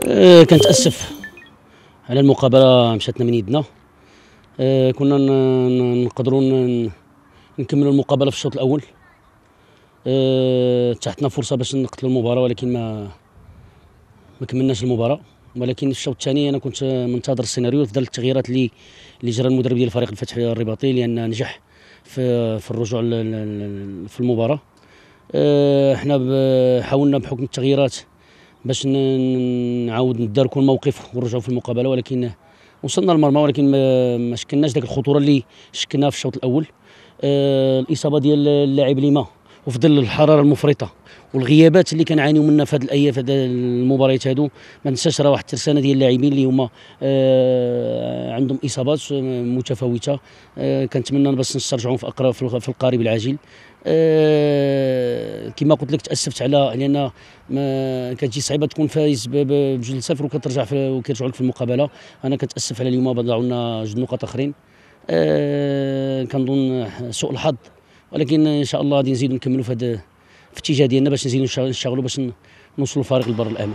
آه، كنتاسف على المقابله مشاتنا من يدنا آه، كنا نقدروا نكملوا المقابله في الشوط الاول آه، تحتنا فرصه باش نقتل المباراه ولكن ما ما كملناش المباراه ولكن الشوط الثاني انا كنت منتظر السيناريو في ظل التغييرات اللي اللي جرى المدرب ديال فريق الفتح الرباطي لان نجح في في الرجوع في المباراه حنا حاولنا بحكم التغييرات باش نعاود نداركوا الموقف ونرجعوا في المقابله ولكن وصلنا للمرمى ولكن ما شكلناش ديك الخطوره اللي شكلناها في الشوط الاول آه، الاصابه ديال اللاعب ليما وفي ظل الحراره المفرطه والغيابات اللي كنعانيو منها في هذه الايام في هذه المباريات هادو ما ننساش راه واحد الترسانه ديال اللاعبين اللي هما آه عندهم اصابات متفاوته آه كنتمنى باش نسترجعهم في اقرب في القريب العاجل آه كما قلت لك تاسفت على لان ما كتجي صعيبه تكون فايز بجوج لصفر وكترجع وكيرجعوا لك في المقابله انا كتاسف على اليوم ضاعوا لنا جوج نقط اخرين آه كنظن سوء الحظ ولكن ان شاء الله غادي نزيدو نكملو في هذا في الاتجاه ديالنا باش نزيدو نشتغلو باش نوصلوا الفريق البر الامان